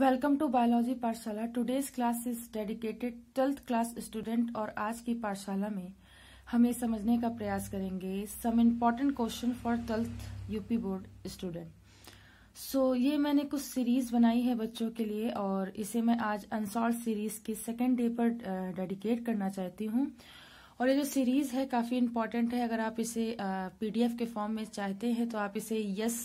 welcome to biology Pathshala today's class is dedicated twelfth class student और आज की पाठशाला में हम ये समझने का प्रयास करेंगे some important question for twelfth UP board student so ये मैंने कुछ सीरीज बनाई है बच्चों के लिए और इसे मैं आज अनसॉल्व सीरीज के सेकेंड डे पर डेडिकेट करना चाहती हूँ और ये जो सीरीज़ है काफ़ी इम्पोर्टेंट है अगर आप इसे पीडीएफ के फॉर्म में चाहते हैं तो आप इसे यस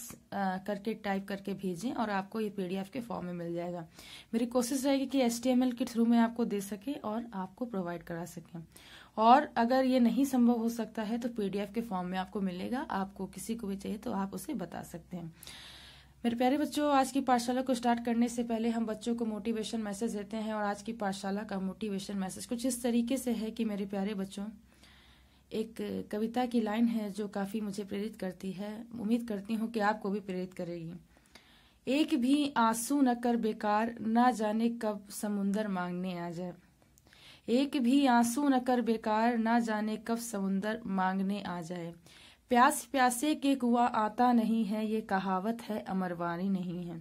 करके टाइप करके भेजें और आपको ये पीडीएफ के फॉर्म में मिल जाएगा मेरी कोशिश रहेगी कि एचटीएमएल के थ्रू में आपको दे सके और आपको प्रोवाइड करा सके और अगर ये नहीं संभव हो सकता है तो पीडीएफ के फॉर्म में आपको मिलेगा आपको किसी को भी चाहिए तो आप उसे बता सकते हैं मेरे प्यारे बच्चों आज की पाठशाला को स्टार्ट करने से पहले हम बच्चों को मोटिवेशन मैसेज देते हैं और आज की पाठशाला का मोटिवेशन मैसेज कुछ इस तरीके से है कि मेरे प्यारे बच्चों एक कविता की लाइन है जो काफ़ी मुझे प्रेरित करती है उम्मीद करती हूँ कि आपको भी प्रेरित करेगी एक भी आंसू न कर बेकार ना जाने कब समुन्दर मांगने आ जाए एक भी आंसू न कर बेकार ना जाने कब समुन्दर मांगने आ जाए प्यास प्यासे के कुआ आता नहीं है ये कहावत है अमरवानी नहीं है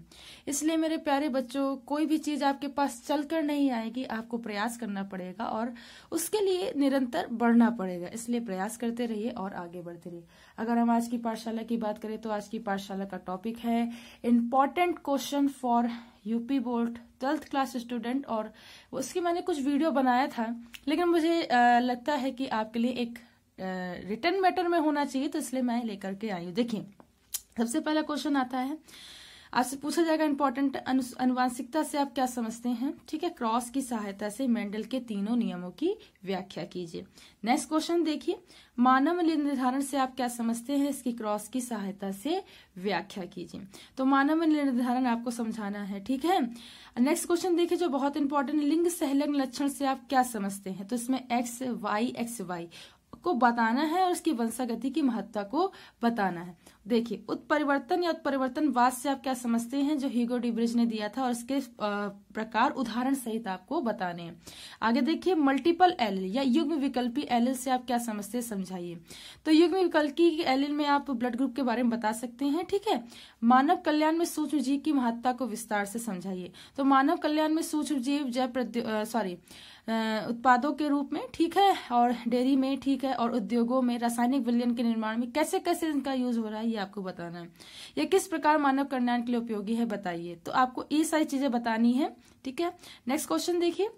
इसलिए मेरे प्यारे बच्चों कोई भी चीज़ आपके पास चलकर नहीं आएगी आपको प्रयास करना पड़ेगा और उसके लिए निरंतर बढ़ना पड़ेगा इसलिए प्रयास करते रहिए और आगे बढ़ते रहिए अगर हम आज की पाठशाला की बात करें तो आज की पाठशाला का टॉपिक है important question for UP board twelfth class student और उसकी मैंने कुछ वीडियो बनाया था लेकिन मुझे लगता है कि आपके लिए एक रिटर्न मैटर में होना चाहिए तो इसलिए मैं लेकर के आई हूँ देखिए सबसे पहला क्वेश्चन आता है आपसे पूछा जाएगा इंपॉर्टेंट अनुवांशिकता से आप क्या समझते हैं ठीक है क्रॉस की सहायता से मेंडल के तीनों नियमों की व्याख्या कीजिए नेक्स्ट क्वेश्चन देखिए मानव निर्धारण से आप क्या समझते हैं इसकी क्रॉस की सहायता से व्याख्या कीजिए तो मानव निर्धारण आपको समझाना है ठीक है नेक्स्ट क्वेश्चन देखिए जो बहुत इंपॉर्टेंट लिंग सहलग्न लक्षण से आप क्या समझते हैं तो इसमें एक्स वाई एक्स वाई को बताना है और इसकी वंशागति की महत्ता को बताना है देखिए उत्परिवर्तन या उत्परिवर्तनवाद से आप क्या समझते हैं जो हीगो डिब्रिज ने दिया था और इसके प्रकार उदाहरण सहित आपको बताने हैं आगे देखिए मल्टीपल एल या युग्म विकल्पी एल से आप क्या समझते हैं समझाइए तो युग्म विकल्पी एल में आप ब्लड ग्रुप के बारे में बता सकते हैं ठीक है मानव कल्याण में सूक्ष्म जीव की महत्ता को विस्तार से समझाइए तो मानव कल्याण में सूक्ष्म जीव जय सॉरी उत्पादों के रूप में ठीक है और डेयरी में ठीक है और उद्योगों में रासायनिक विलयन के निर्माण में कैसे कैसे इनका यूज हो रहा है ये आपको बताना है ये किस प्रकार मानव कल्याण के लिए उपयोगी है बताइए तो आपको ये सारी चीजें बतानी है ठीक है नेक्स्ट क्वेश्चन देखिए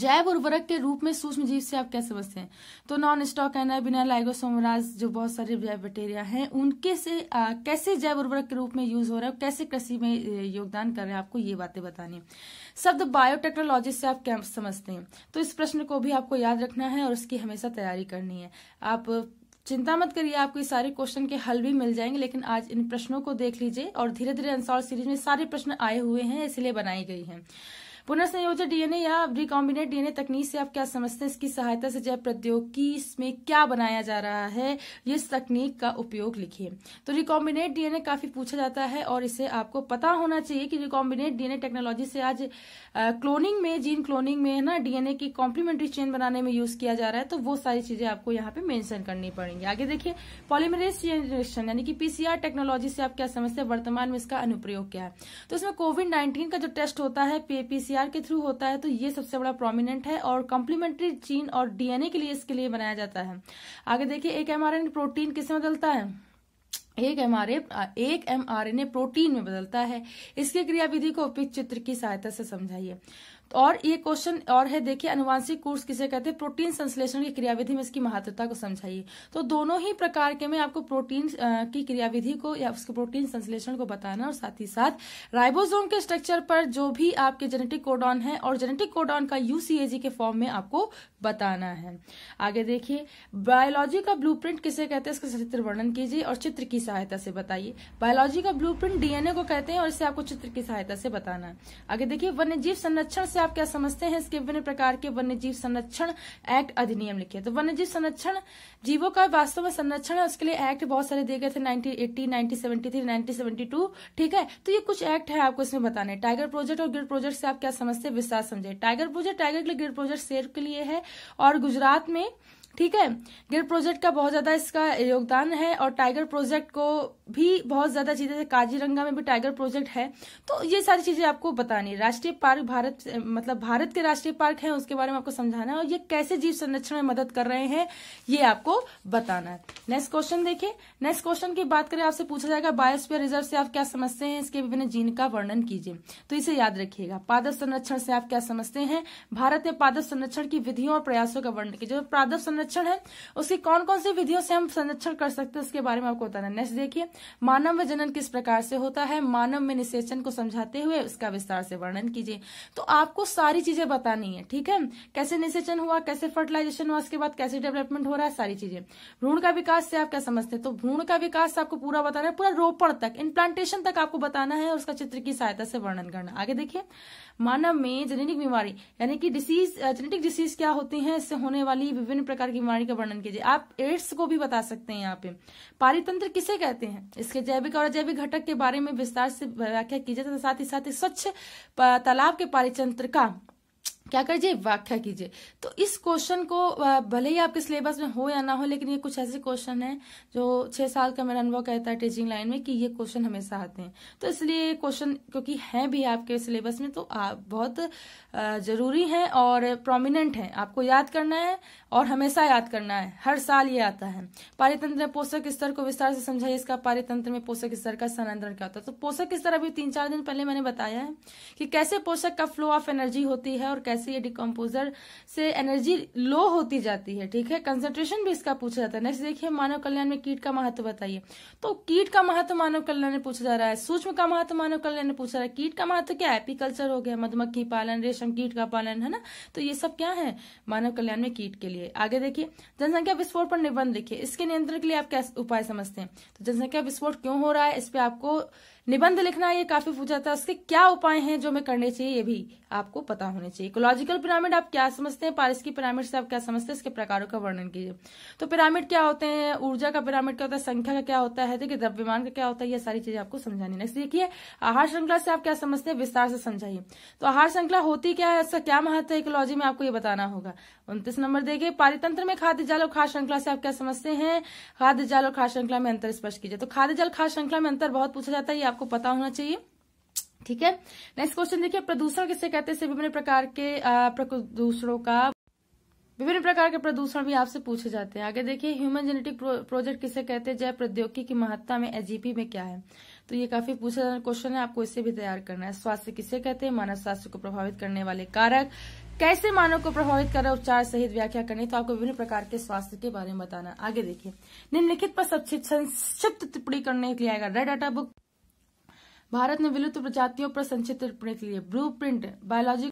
जैव उर्वरक के रूप में सूक्ष्म जीव से आप क्या समझते हैं तो नॉन स्टॉक एनाबिना लाइगोसोमराज जो बहुत सारे जैव बैक्टेरिया हैं उनके से आ, कैसे जैव उर्वरक के रूप में यूज हो रहा है कैसे कृषि में योगदान कर रहे हैं आपको ये बातें बतानी शब्द बायोटेक्नोलॉजी से आप क्या समझते हैं तो इस प्रश्न को भी आपको याद रखना है और उसकी हमेशा तैयारी करनी है आप चिंता मत करिए आपको ये सारे क्वेश्चन के हल भी मिल जाएंगे लेकिन आज इन प्रश्नों को देख लीजिए और धीरे धीरे अनसॉल्व सीरीज में सारे प्रश्न आए हुए हैं इसलिए बनाई गई है पुनर्संयोजन डीएनए या रिकॉम्बिनेट डीएनए तकनीक से आप क्या समझते हैं इसकी सहायता से जैव प्रौद्योगिकी में क्या बनाया जा रहा है इस तकनीक का उपयोग लिखिए तो रिकॉम्बिनेट डीएनए काफी पूछा जाता है और इसे आपको पता होना चाहिए कि रिकॉम्बिनेट डीएनए टेक्नोलॉजी से आज क्लोनिंग में जीन क्लोनिंग में है ना डीएनए की कॉम्प्लीमेंट्री चेन बनाने में यूज किया जा रहा है तो वो सारी चीजें आपको यहाँ पे मेंशन करनी पड़ेंगी आगे देखिए पॉलीमरेज जनरेशन यानी कि पीसीआर टेक्नोलॉजी से आप क्या समझते हैं वर्तमान में इसका अनुप्रयोग क्या है तो इसमें कोविड नाइन्टीन का जो टेस्ट होता है पीसी पीसीआर के थ्रू होता है तो ये सबसे बड़ा प्रोमिनेंट है और कॉम्प्लीमेंट्री चीन और डीएनए के लिए इसके लिए बनाया जाता है आगे देखिए एक एमआरएनए प्रोटीन किसमें बदलता है एक एम एक एम प्रोटीन में बदलता है इसके क्रियाविधि को उपित चित्र की सहायता से समझाइए और ये क्वेश्चन और है देखिए अनुवांशिक कोर्स किसे कहते हैं प्रोटीन संश्लेषण की क्रियाविधि में इसकी महत्वता को समझाइए तो दोनों ही प्रकार के में आपको प्रोटीन की क्रियाविधि को या उसके प्रोटीन संश्लेषण को बताना और साथ ही साथ राइबोसोम के स्ट्रक्चर पर जो भी आपके जेनेटिक कोडॉन है और जेनेटिक कोडॉन का यूसीएजी के फॉर्म में आपको बताना है आगे देखिए बायोलॉजी का ब्लू किसे कहते हैं इसका सचित्र वर्णन कीजिए और चित्र की सहायता से बताइए बायोलॉजी का ब्लू डीएनए को कहते हैं और इसे आपको चित्र की सहायता से बताना है आगे देखिए वन्यजीव संरक्षण से आप क्या समझते हैं इसके विभिन्न प्रकार के वन्य जीव संरक्षण एक्ट अधिनियम लिखे तो वन्य जीव संरक्षण जीवों का वास्तव में संरक्षण है उसके लिए एक्ट बहुत सारे दिए गए थे नाइनटीन एट्टी नाइनटीन ठीक है तो ये कुछ एक्ट है आपको इसमें बताने टाइगर प्रोजेक्ट और ग्रिड प्रोजेक्ट से आप क्या समझते हैं विस्तार समझे टाइगर प्रोजेक्ट टाइगर के लिए ग्रिड प्रोजेक्ट शेर के लिए है और गुजरात में ठीक है गिर प्रोजेक्ट का बहुत ज्यादा इसका योगदान है और टाइगर प्रोजेक्ट को भी बहुत ज्यादा चीजें जैसे काजीरंगा में भी टाइगर प्रोजेक्ट है तो ये सारी चीजें आपको बतानी राष्ट्रीय पार्क भारत मतलब भारत के राष्ट्रीय पार्क है उसके बारे में आपको समझाना है और ये कैसे जीव संरक्षण में मदद कर रहे हैं ये आपको बताना है नेक्स्ट क्वेश्चन देखिए नेक्स्ट क्वेश्चन की बात करें आपसे पूछा जाएगा बायोस्पियर रिजर्व से आप क्या समझते हैं इसके विभिन्न जीन का वर्णन कीजिए तो इसे याद रखियेगा पादप संरक्षण से आप क्या समझते हैं भारत में पादप संरक्षण की विधियों और प्रयासों का वर्णन कीजिए तो पादप संरक्षण संरक्षण है उसकी कौन कौन सी विधियों से हम संरक्षण कर सकते हैं उसके बारे में आपको बताना नेक्स्ट देखिए मानव जनन किस प्रकार से होता है मानव में निषेचन को समझाते हुए उसका विस्तार से वर्णन कीजिए तो आपको सारी चीजें बतानी है ठीक है कैसे निषेचन हुआ कैसे फर्टिलाइजेशन हुआ उसके बाद कैसे डेवलपमेंट हो रहा है सारी चीजें भ्रूण का विकास से आप क्या समझते हैं तो भ्रूण का विकास आपको पूरा बताना है पूरा रोपण तक इम्प्लांटेशन तक आपको बताना है और उसका चित्र की सहायता से वर्णन करना आगे देखिए मानव में जेनेटिक बीमारी यानी कि डिसीज जेनेटिक डिसीज क्या होती है इससे होने वाली विभिन्न प्रकार की बीमारी का वर्णन कीजिए आप एड्स को भी बता सकते हैं यहाँ पे पारितंत्र किसे कहते हैं इसके जैविक और अजैविक घटक के बारे में विस्तार से व्याख्या कीजिए तथा साथ ही साथ ही स्वच्छ तालाब के पारितंत्र का क्या करिए व्याख्या कीजिए तो इस क्वेश्चन को भले ही आपके सिलेबस में हो या ना हो लेकिन ये कुछ ऐसे क्वेश्चन हैं जो छह साल का मेरा अनुभव कहता है टीचिंग लाइन में कि ये क्वेश्चन हमेशा आते हैं तो इसलिए क्वेश्चन क्योंकि हैं भी आपके सिलेबस में तो आप बहुत जरूरी हैं और प्रोमिनेंट हैं आपको याद करना है और हमेशा याद करना है हर साल ये आता है पारितंत्र में पोषक स्तर को विस्तार से समझाइए इसका पारितंत्र में पोषक स्तर का स्थानांतरण क्या होता है तो पोषक स्तर अभी तीन चार दिन पहले मैंने बताया है कि कैसे पोषक का फ्लो ऑफ एनर्जी होती है और कैसे जैसे ये डिकम्पोजर से एनर्जी लो होती जाती है ठीक है कंसेंट्रेशन भी इसका पूछा जाता है नेक्स्ट देखिए मानव कल्याण में कीट का महत्व बताइए तो कीट का महत्व मानव कल्याण में पूछा जा रहा है सूक्ष्म का महत्व मानव कल्याण में पूछा जा रहा है कीट का महत्व क्या है एपीकल्चर हो गया मधुमक्खी पालन रेशम कीट का पालन है ना तो ये सब क्या है मानव कल्याण में कीट के लिए आगे देखिए जनसंख्या विस्फोट पर निबंध लिखिए इसके नियंत्रण के लिए आप क्या उपाय समझते हैं तो जनसंख्या विस्फोट क्यों हो रहा है इस पर आपको निबंध लिखना ये काफी पूछा जाता है उसके क्या उपाय हैं जो हमें करने चाहिए ये भी आपको पता होने चाहिए लॉजिकल पिरामिड आप क्या समझते हैं पारिस की पिरामिड से आप क्या समझते हैं इसके प्रकारों का वर्णन कीजिए तो पिरामिड क्या होते हैं ऊर्जा का पिरामिड क्या होता है संख्या का क्या होता है देखिए द्रव्यमान का क्या होता है यह सारी चीजें आपको समझानी नेक्स्ट देखिए आहार श्रृंखला से आप क्या समझते हैं विस्तार से समझाइए तो आहार श्रृंखला होती क्या है इसका क्या महत्व है इकोलॉजी में आपको ये बताना होगा उन्तीस नंबर देखिए पारितंत्र में खाद्य जाल और खास श्रृंखला से आप क्या समझते हैं खाद्य जाल और खास श्रृंखला में अंतर स्पष्ट कीजिए तो खाद्य जल खास श्रृंखला में अंतर बहुत पूछा जाता है ये आपको पता होना चाहिए ठीक है नेक्स्ट क्वेश्चन देखिए प्रदूषण किसे कहते हैं विभिन्न प्रकार के प्रदूषणों का विभिन्न प्रकार के प्रदूषण भी आपसे पूछे जाते हैं आगे देखिए ह्यूमन जेनेटिक प्रोजेक्ट किसे कहते हैं जैव प्रौद्योगिकी की महत्ता में एजीपी में क्या है तो ये काफी पूछा जाने क्वेश्चन है आपको इसे भी तैयार करना है स्वास्थ्य किसे कहते हैं मानव स्वास्थ्य को प्रभावित करने वाले कारक कैसे मानव को प्रभावित कर उपचार सहित व्याख्या करनी तो आपको विभिन्न प्रकार के स्वास्थ्य के बारे में बताना आगे देखिए निम्नलिखित पर संक्षिप्त टिप्पणी करने के लिए आएगा रेड डाटा बुक भारत ने विलुप्त प्रजातियों पर संक्षिप्त टिप्पणी के लिए ब्लू प्रिंट बायोलॉजी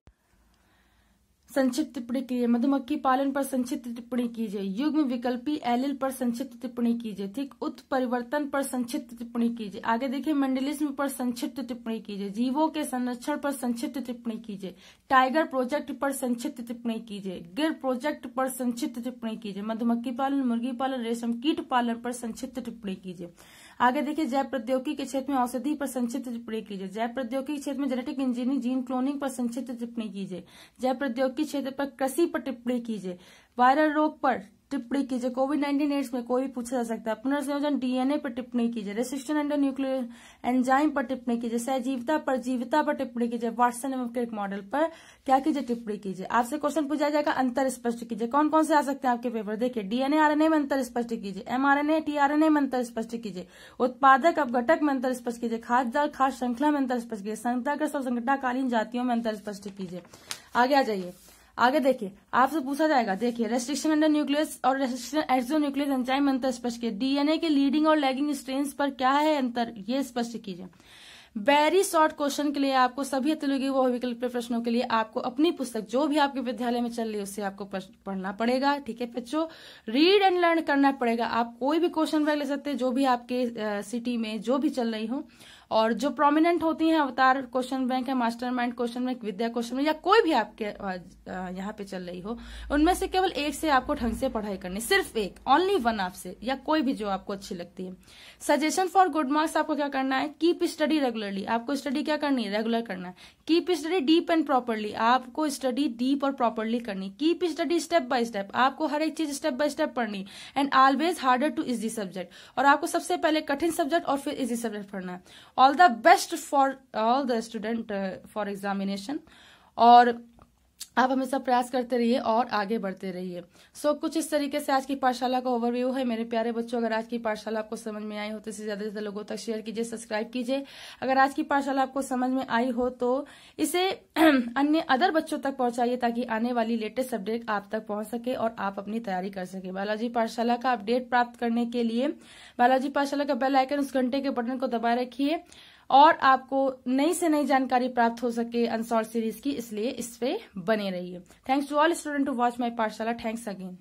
संक्षिप्त टिप्पणी के लिए मधुमक्खी पालन पर संक्षिप्त टिप्पणी कीजिए युग्म विकल्पी एलिल पर संक्षिप्त टिप्पणी कीजिए ठीक उत्परिवर्तन पर संक्षिप्त टिप्पणी कीजिए आगे देखिए मंडलिज्म पर संक्षिप्त टिप्पणी कीजिए जीवों के संरक्षण पर संक्षिप्त टिप्पणी कीजिए टाइगर प्रोजेक्ट पर संक्षिप्त टिप्पणी कीजिए गिर प्रोजेक्ट पर संक्षिप्त टिप्पणी कीजिए मधुमक्खी पालन मुर्गी पालन रेशम कीट पालन पर संक्षिप्त टिप्पणी कीजिए आगे देखिए जैव प्रौद्योगिकी के क्षेत्र में औषधि पर संक्षिप्त टिप्पणी कीजिए जैव प्रौद्योगिकी क्षेत्र में जेनेटिक इंजीनियरिंग जीन क्लोनिंग पर संक्षिप्त टिप्पणी कीजिए जैव प्रौद्योगिकी क्षेत्र पर कृषि पर टिप्पणी कीजिए वायरल रोग पर टिप्पणी कीजिए कोविड नाइन्टीन एड्स में कोई भी पूछा जा सकता है पुनर्संयोजन डीएनए पर टिप्पणी कीजिए रेसिस्टेंट एंडो न्यूक्लियर एंजाइम पर टिप्पणी कीजिए सहजीवता पर जीवता पर टिप्पणी कीजिए वाटसन एवं क्रिक मॉडल पर क्या कीजिए टिप्पणी कीजिए आपसे क्वेश्चन पूछा जाएगा अंतर स्पष्ट कीजिए कौन कौन से आ सकते हैं आपके पेपर देखिए डीएनए आरएनए में अंतर स्पष्ट कीजिए एमआरएनए टीआरएनए में अंतर स्पष्ट कीजिए उत्पादक घटक में अंतर स्पष्ट कीजिए खास दल खास श्रृंखला में अंतर स्पष्ट कीजिए संताग्रस्त और संकटाकालीन जातियों में अंतर स्पष्ट कीजिए आगे आ जाइए आगे देखिए आपसे पूछा जाएगा देखिए रेस्ट्रिक्शन अंडर न्यूक्लियस और रेस्ट्रिक्शन एक्सो न्यूक्लियस एंजाइम अंतर स्पष्ट किया डीएनए के लीडिंग और लैगिंग स्ट्रेन पर क्या है अंतर ये स्पष्ट कीजिए वेरी शॉर्ट क्वेश्चन के लिए आपको सभी तेलुगी वो विकल्प प्रश्नों के लिए आपको अपनी पुस्तक जो भी आपके विद्यालय में चल रही है उससे आपको पढ़ना पड़ेगा ठीक है बच्चों रीड एंड लर्न करना पड़ेगा आप कोई भी क्वेश्चन बैग ले सकते हैं जो भी आपके सिटी में जो भी चल रही हो और जो प्रोमिनेंट होती हैं अवतार क्वेश्चन बैंक है master mind question bank Vidya question bank या कोई भी आपके यहाँ पे चल रही हो उनमें से केवल एक से आपको ढंग से पढ़ाई करनी सिर्फ एक ओनली वन आपसे या कोई भी जो आपको अच्छी लगती है सजेशन फॉर गुड मार्क्स आपको क्या करना है कीप स्टडी रेगुलरली आपको स्टडी क्या करनी है रेगुलर करना है keep study deep and properly आपको स्टडी डीप और प्रॉपरली करनी keep study step by step आपको हर एक चीज स्टेप बाय स्टेप पढ़नी and always harder to easy subject और आपको सबसे पहले कठिन सब्जेक्ट और फिर इजी सब्जेक्ट पढ़ना है all the best for all the student for examination और आप हमेशा प्रयास करते रहिए और आगे बढ़ते रहिए सो so, कुछ इस तरीके से आज की पाठशाला का ओवरव्यू है मेरे प्यारे बच्चों अगर आज की पाठशाला आपको समझ में आई हो तो इसे ज्यादा से ज्यादा लोगों तक शेयर कीजिए सब्सक्राइब कीजिए अगर आज की पाठशाला आपको समझ में आई हो तो इसे अन्य अदर बच्चों तक पहुंचाइए ताकि आने वाली लेटेस्ट अपडेट आप तक पहुंच सके और आप अपनी तैयारी कर सके बालाजी पाठशाला का अपडेट प्राप्त करने के लिए बालाजी पाठशाला का बेल उस घंटे के बटन को दबाए रखिये और आपको नई से नई जानकारी प्राप्त हो सके अनसॉल्व सीरीज की इसलिए इस पे बने रहिए thanks to all student to watch my Pathshala thanks again